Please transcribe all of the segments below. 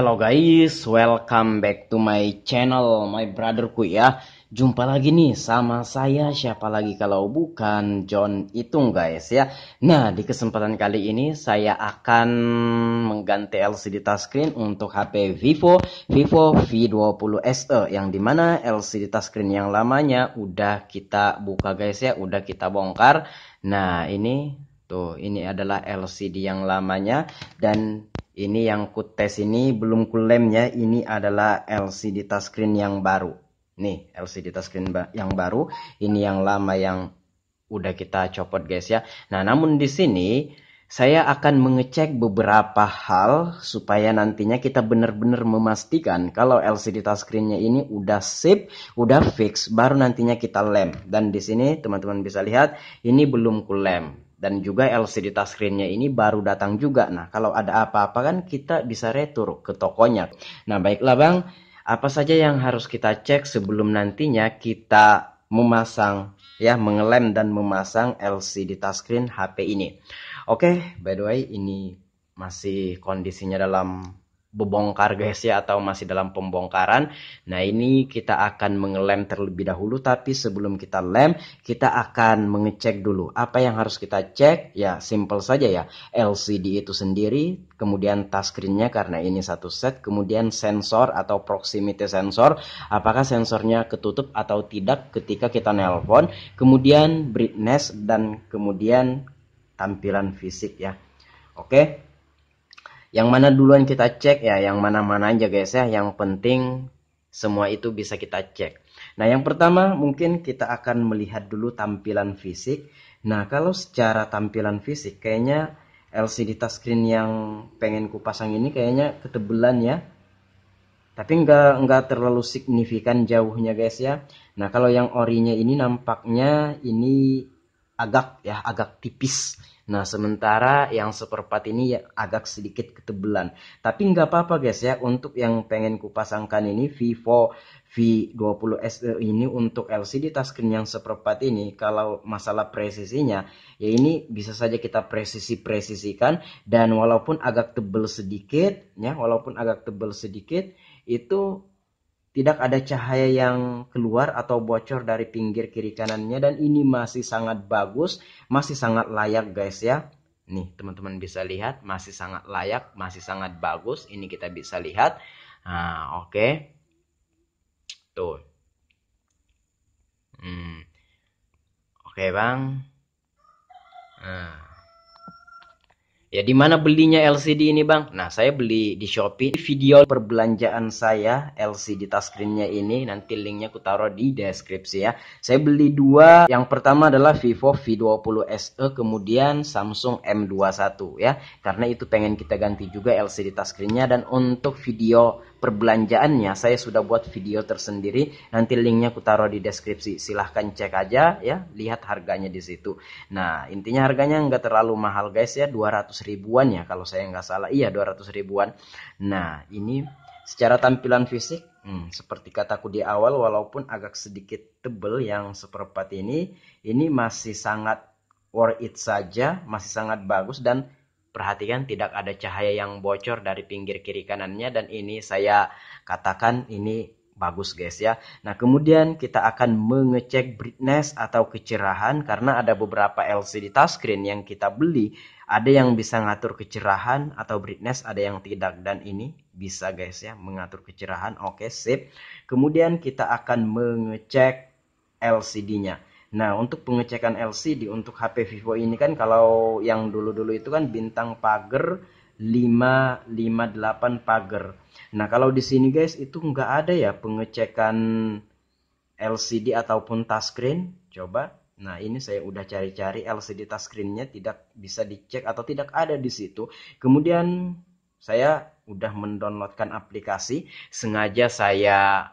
Hello guys, welcome back to my channel, my brotherku ya. Jumpa lagi nih sama saya, siapa lagi kalau bukan John Itung guys ya. Nah, di kesempatan kali ini saya akan mengganti LCD touchscreen untuk HP Vivo, Vivo V20 SE yang dimana LCD touchscreen yang lamanya udah kita buka guys ya, udah kita bongkar. Nah, ini tuh ini adalah LCD yang lamanya dan ini yang kutes ini belum kulem ya. Ini adalah LCD touchscreen yang baru. Nih, LCD touchscreen yang baru. Ini yang lama yang udah kita copot guys ya. Nah, namun di sini saya akan mengecek beberapa hal supaya nantinya kita benar-benar memastikan kalau LCD touchscreennya ini udah sip, udah fix, baru nantinya kita lem. Dan di sini teman-teman bisa lihat ini belum kulem dan juga LCD touchscreen ini baru datang juga. Nah, kalau ada apa-apa kan kita bisa retur ke tokonya. Nah, baiklah Bang, apa saja yang harus kita cek sebelum nantinya kita memasang ya mengelem dan memasang LCD touchscreen HP ini. Oke, okay, by the way ini masih kondisinya dalam bebongkar guys ya atau masih dalam pembongkaran. Nah ini kita akan mengelem terlebih dahulu tapi sebelum kita lem kita akan mengecek dulu apa yang harus kita cek ya simple saja ya LCD itu sendiri kemudian touchscreennya karena ini satu set kemudian sensor atau proximity sensor apakah sensornya ketutup atau tidak ketika kita nelpon kemudian brightness dan kemudian tampilan fisik ya. Oke. Okay? Yang mana duluan kita cek ya, yang mana-mana aja guys ya. Yang penting semua itu bisa kita cek. Nah, yang pertama mungkin kita akan melihat dulu tampilan fisik. Nah, kalau secara tampilan fisik kayaknya LCD touchscreen yang pengen kupasang ini kayaknya ketebelan ya. Tapi nggak enggak terlalu signifikan jauhnya guys ya. Nah, kalau yang orinya ini nampaknya ini agak ya agak tipis. Nah sementara yang seperempat ini ya agak sedikit ketebelan. Tapi nggak apa-apa guys ya untuk yang pengen kupasangkan ini Vivo V20 s e ini untuk LCD touchscreen yang seperempat ini kalau masalah presisinya ya ini bisa saja kita presisi-presisikan dan walaupun agak tebel sedikit ya walaupun agak tebel sedikit itu tidak ada cahaya yang keluar atau bocor dari pinggir kiri kanannya dan ini masih sangat bagus, masih sangat layak guys ya. Nih teman-teman bisa lihat masih sangat layak, masih sangat bagus. Ini kita bisa lihat. Nah, oke. Okay. Tuh. Hmm. Oke, okay, Bang. Nah. Ya di mana belinya LCD ini bang? Nah saya beli di Shopee. Video perbelanjaan saya LCD touchscreennya ini nanti linknya aku taruh di deskripsi ya. Saya beli dua. Yang pertama adalah Vivo V20 SE kemudian Samsung M21 ya. Karena itu pengen kita ganti juga LCD touchscreennya dan untuk video perbelanjaannya saya sudah buat video tersendiri. Nanti linknya aku taruh di deskripsi. Silahkan cek aja ya. Lihat harganya di situ. Nah intinya harganya nggak terlalu mahal guys ya 200 ribuan ya kalau saya nggak salah iya 200 ribuan nah ini secara tampilan fisik hmm, seperti kataku di awal walaupun agak sedikit tebel yang seperempat ini ini masih sangat worth it saja masih sangat bagus dan perhatikan tidak ada cahaya yang bocor dari pinggir kiri kanannya dan ini saya katakan ini Bagus guys ya. Nah kemudian kita akan mengecek brightness atau kecerahan karena ada beberapa LCD touchscreen yang kita beli. Ada yang bisa ngatur kecerahan atau brightness, ada yang tidak. Dan ini bisa guys ya mengatur kecerahan. Oke sip. Kemudian kita akan mengecek LCD-nya. Nah, untuk pengecekan LCD untuk HP Vivo ini kan kalau yang dulu-dulu itu kan bintang pagar 558 pagar. Nah, kalau di sini guys itu nggak ada ya pengecekan LCD ataupun touchscreen. Coba. Nah, ini saya udah cari-cari LCD touchscreen-nya tidak bisa dicek atau tidak ada di situ. Kemudian saya udah mendownloadkan aplikasi, sengaja saya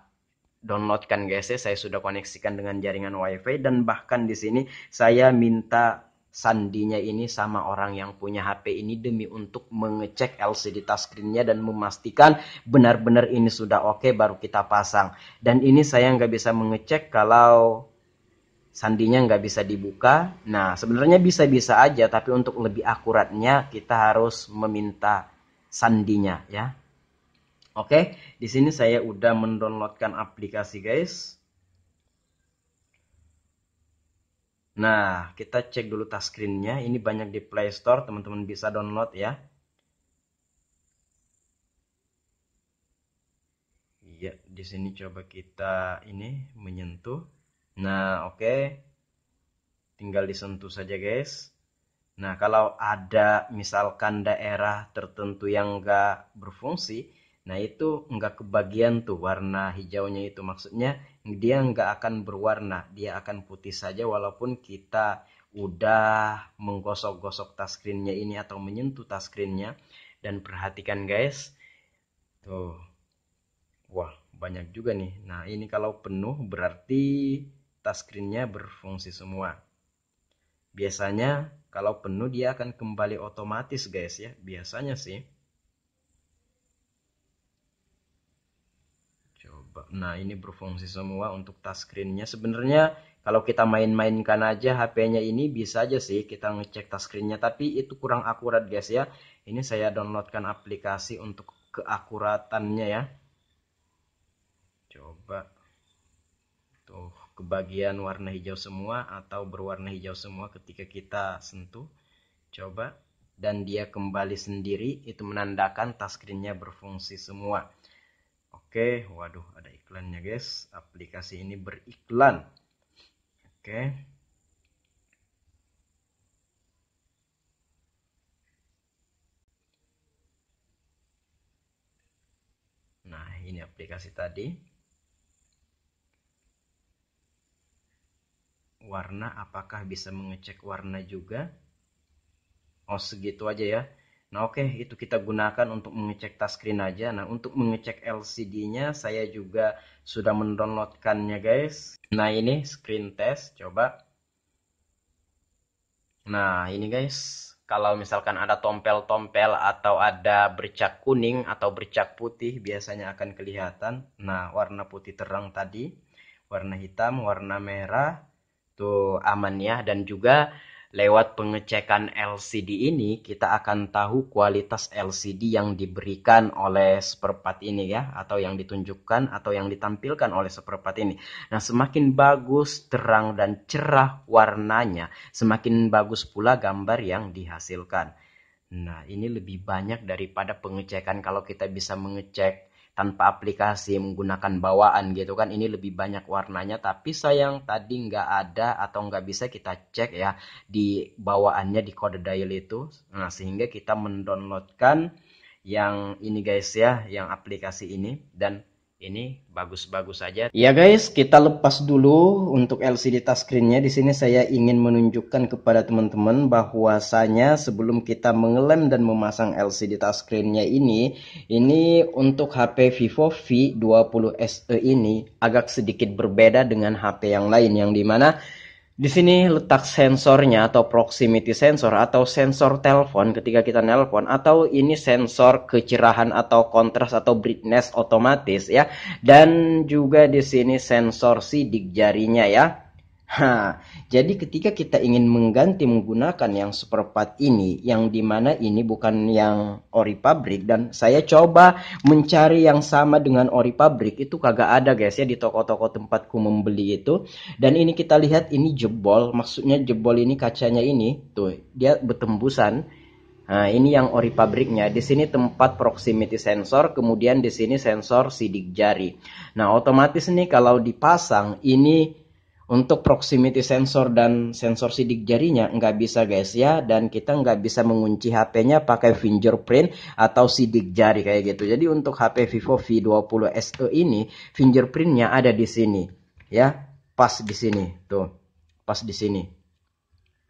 downloadkan guys ya. Saya sudah koneksikan dengan jaringan WiFi dan bahkan di sini saya minta sandinya ini sama orang yang punya HP ini demi untuk mengecek LCD touchscreennya dan memastikan benar-benar ini sudah oke okay, baru kita pasang. Dan ini saya nggak bisa mengecek kalau sandinya nggak bisa dibuka. Nah sebenarnya bisa-bisa aja tapi untuk lebih akuratnya kita harus meminta sandinya ya. Oke, okay, di sini saya udah mendownloadkan aplikasi guys. Nah, kita cek dulu touchscreen-nya. Ini banyak di Play Store, teman-teman bisa download ya. Iya, di sini coba kita ini menyentuh. Nah, oke. Okay. Tinggal disentuh saja, guys. Nah, kalau ada misalkan daerah tertentu yang enggak berfungsi, Nah itu nggak kebagian tuh warna hijaunya itu maksudnya dia nggak akan berwarna, dia akan putih saja walaupun kita udah menggosok-gosok touchscreennya ini atau menyentuh touchscreennya dan perhatikan guys tuh wah banyak juga nih nah ini kalau penuh berarti touchscreennya berfungsi semua biasanya kalau penuh dia akan kembali otomatis guys ya biasanya sih coba nah ini berfungsi semua untuk touchscreennya sebenarnya kalau kita main-mainkan aja HP-nya ini bisa aja sih kita ngecek touchscreennya tapi itu kurang akurat guys ya ini saya downloadkan aplikasi untuk keakuratannya ya coba tuh kebagian warna hijau semua atau berwarna hijau semua ketika kita sentuh coba dan dia kembali sendiri itu menandakan touchscreennya berfungsi semua Oke, waduh ada iklannya guys. Aplikasi ini beriklan. Oke. Nah, ini aplikasi tadi. Warna apakah bisa mengecek warna juga? Oh, segitu aja ya. Nah oke okay, itu kita gunakan untuk mengecek touchscreen aja. Nah untuk mengecek LCD-nya saya juga sudah mendownloadkannya guys. Nah ini screen test coba. Nah ini guys kalau misalkan ada tompel-tompel atau ada bercak kuning atau bercak putih biasanya akan kelihatan. Nah warna putih terang tadi, warna hitam, warna merah tuh aman ya dan juga Lewat pengecekan LCD ini, kita akan tahu kualitas LCD yang diberikan oleh seperempat ini ya, atau yang ditunjukkan atau yang ditampilkan oleh seperempat ini. Nah, semakin bagus terang dan cerah warnanya, semakin bagus pula gambar yang dihasilkan. Nah, ini lebih banyak daripada pengecekan kalau kita bisa mengecek tanpa aplikasi menggunakan bawaan gitu kan ini lebih banyak warnanya tapi sayang tadi nggak ada atau nggak bisa kita cek ya di bawaannya di kode dial itu nah sehingga kita mendownloadkan yang ini guys ya yang aplikasi ini dan ini bagus-bagus saja. -bagus ya guys, kita lepas dulu untuk LCD touchscreennya. Di sini saya ingin menunjukkan kepada teman-teman bahwasanya sebelum kita mengelem dan memasang LCD touchscreennya ini, ini untuk HP Vivo V20 SE ini agak sedikit berbeda dengan HP yang lain yang dimana di sini letak sensornya atau proximity sensor atau sensor telepon ketika kita nelpon atau ini sensor kecerahan atau kontras atau brightness otomatis ya dan juga di sini sensor sidik jarinya ya. Ha, jadi ketika kita ingin mengganti menggunakan yang seperempat ini, yang dimana ini bukan yang ori pabrik dan saya coba mencari yang sama dengan ori pabrik itu kagak ada guys ya di toko-toko tempatku membeli itu. Dan ini kita lihat ini jebol, maksudnya jebol ini kacanya ini tuh dia bertembusan. Nah, ini yang ori pabriknya. Di sini tempat proximity sensor, kemudian di sini sensor sidik jari. Nah, otomatis nih kalau dipasang ini untuk proximity sensor dan sensor sidik jarinya nggak bisa guys ya dan kita nggak bisa mengunci HP-nya pakai fingerprint atau sidik jari kayak gitu jadi untuk HP Vivo V20 SE ini fingerprintnya ada di sini ya pas di sini tuh pas di sini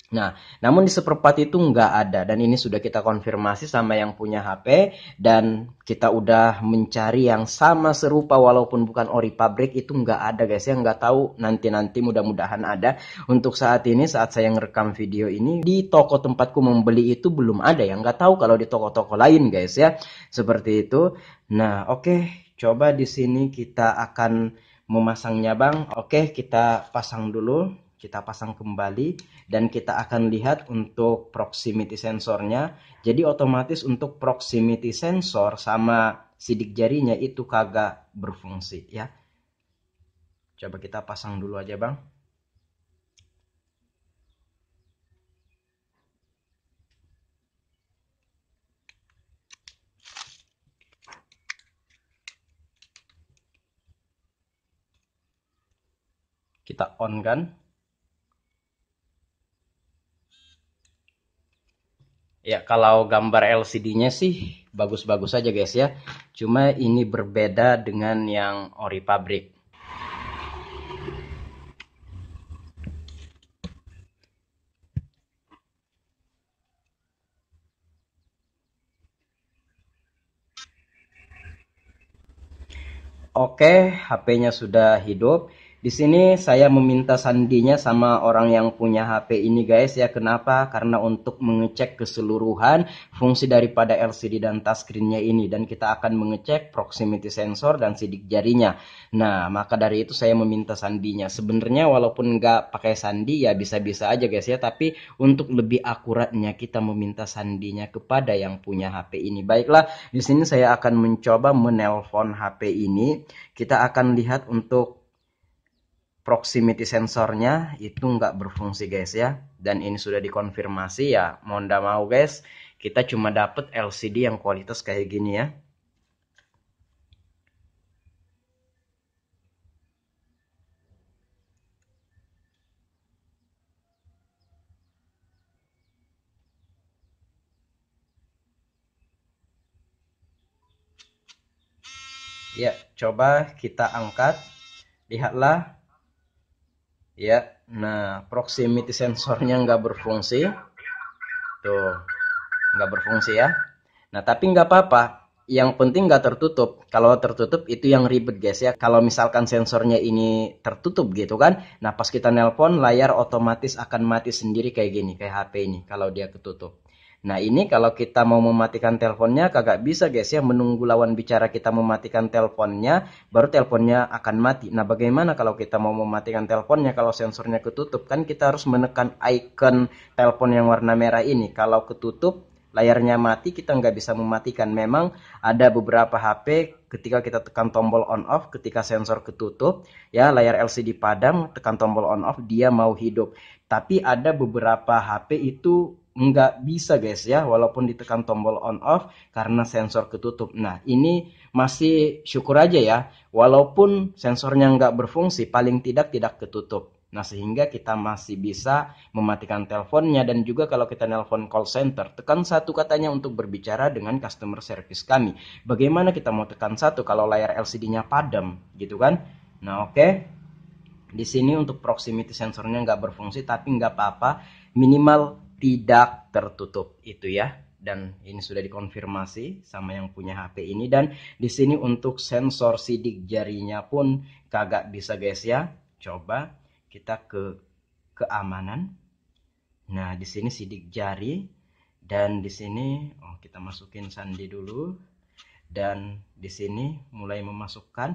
Nah, namun di seperempat itu nggak ada dan ini sudah kita konfirmasi sama yang punya HP dan kita udah mencari yang sama serupa walaupun bukan ori pabrik itu nggak ada guys ya nggak tahu nanti nanti mudah-mudahan ada untuk saat ini saat saya ngerekam video ini di toko tempatku membeli itu belum ada ya, nggak tahu kalau di toko-toko lain guys ya seperti itu. Nah, oke okay. coba di sini kita akan memasangnya bang. Oke okay, kita pasang dulu kita pasang kembali dan kita akan lihat untuk proximity sensornya jadi otomatis untuk proximity sensor sama sidik jarinya itu kagak berfungsi ya coba kita pasang dulu aja bang kita on kan kalau gambar LCD-nya sih bagus-bagus aja guys ya. Cuma ini berbeda dengan yang ori pabrik. Oke, HP-nya sudah hidup. Di sini saya meminta sandinya sama orang yang punya HP ini guys ya. Kenapa? Karena untuk mengecek keseluruhan fungsi daripada LCD dan touchscreennya ini. Dan kita akan mengecek proximity sensor dan sidik jarinya. Nah maka dari itu saya meminta sandinya. Sebenarnya walaupun nggak pakai sandi ya bisa-bisa aja guys ya. Tapi untuk lebih akuratnya kita meminta sandinya kepada yang punya HP ini. Baiklah di sini saya akan mencoba menelpon HP ini. Kita akan lihat untuk proximity sensornya itu nggak berfungsi guys ya dan ini sudah dikonfirmasi ya mau ndak mau guys kita cuma dapet LCD yang kualitas kayak gini ya Ya, coba kita angkat. Lihatlah ya nah proximity sensornya nggak berfungsi tuh nggak berfungsi ya nah tapi nggak apa-apa yang penting nggak tertutup kalau tertutup itu yang ribet guys ya kalau misalkan sensornya ini tertutup gitu kan nah pas kita nelpon layar otomatis akan mati sendiri kayak gini kayak HP ini kalau dia ketutup Nah ini kalau kita mau mematikan teleponnya kagak bisa guys ya menunggu lawan bicara kita mematikan teleponnya baru teleponnya akan mati. Nah bagaimana kalau kita mau mematikan teleponnya kalau sensornya ketutup kan kita harus menekan icon telepon yang warna merah ini. Kalau ketutup layarnya mati kita nggak bisa mematikan. Memang ada beberapa HP ketika kita tekan tombol on off ketika sensor ketutup ya layar LCD padam tekan tombol on off dia mau hidup. Tapi ada beberapa HP itu nggak bisa guys ya walaupun ditekan tombol on off karena sensor ketutup nah ini masih syukur aja ya walaupun sensornya nggak berfungsi paling tidak tidak ketutup nah sehingga kita masih bisa mematikan teleponnya dan juga kalau kita nelpon call center tekan satu katanya untuk berbicara dengan customer service kami bagaimana kita mau tekan satu kalau layar LCD-nya padam gitu kan nah oke okay di sini untuk proximity sensornya nggak berfungsi tapi nggak apa-apa minimal tidak tertutup itu ya dan ini sudah dikonfirmasi sama yang punya HP ini dan di sini untuk sensor sidik jarinya pun kagak bisa guys ya. Coba kita ke keamanan. Nah, di sini sidik jari dan di sini oh kita masukin sandi dulu dan di sini mulai memasukkan.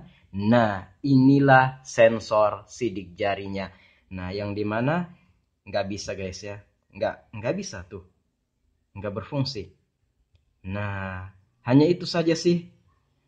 Nah, inilah sensor sidik jarinya. Nah, yang dimana nggak bisa guys ya nggak nggak bisa tuh nggak berfungsi nah hanya itu saja sih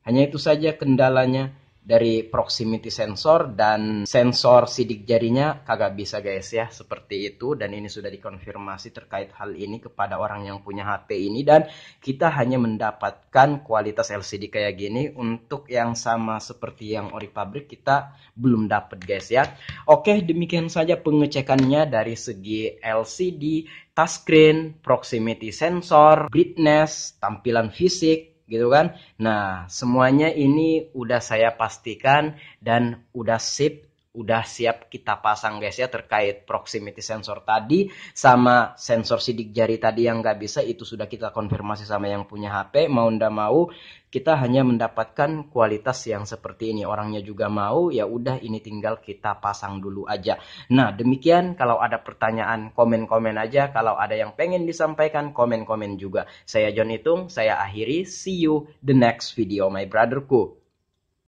hanya itu saja kendalanya dari proximity sensor dan sensor sidik jarinya kagak bisa guys ya seperti itu dan ini sudah dikonfirmasi terkait hal ini kepada orang yang punya HP ini dan kita hanya mendapatkan kualitas LCD kayak gini untuk yang sama seperti yang ori pabrik kita belum dapat guys ya oke demikian saja pengecekannya dari segi LCD touchscreen proximity sensor brightness tampilan fisik gitu kan. Nah, semuanya ini udah saya pastikan dan udah sip udah siap kita pasang guys ya terkait proximity sensor tadi sama sensor sidik jari tadi yang nggak bisa itu sudah kita konfirmasi sama yang punya HP mau ndak mau kita hanya mendapatkan kualitas yang seperti ini orangnya juga mau ya udah ini tinggal kita pasang dulu aja nah demikian kalau ada pertanyaan komen-komen aja kalau ada yang pengen disampaikan komen-komen juga saya John Itung saya akhiri see you the next video my brotherku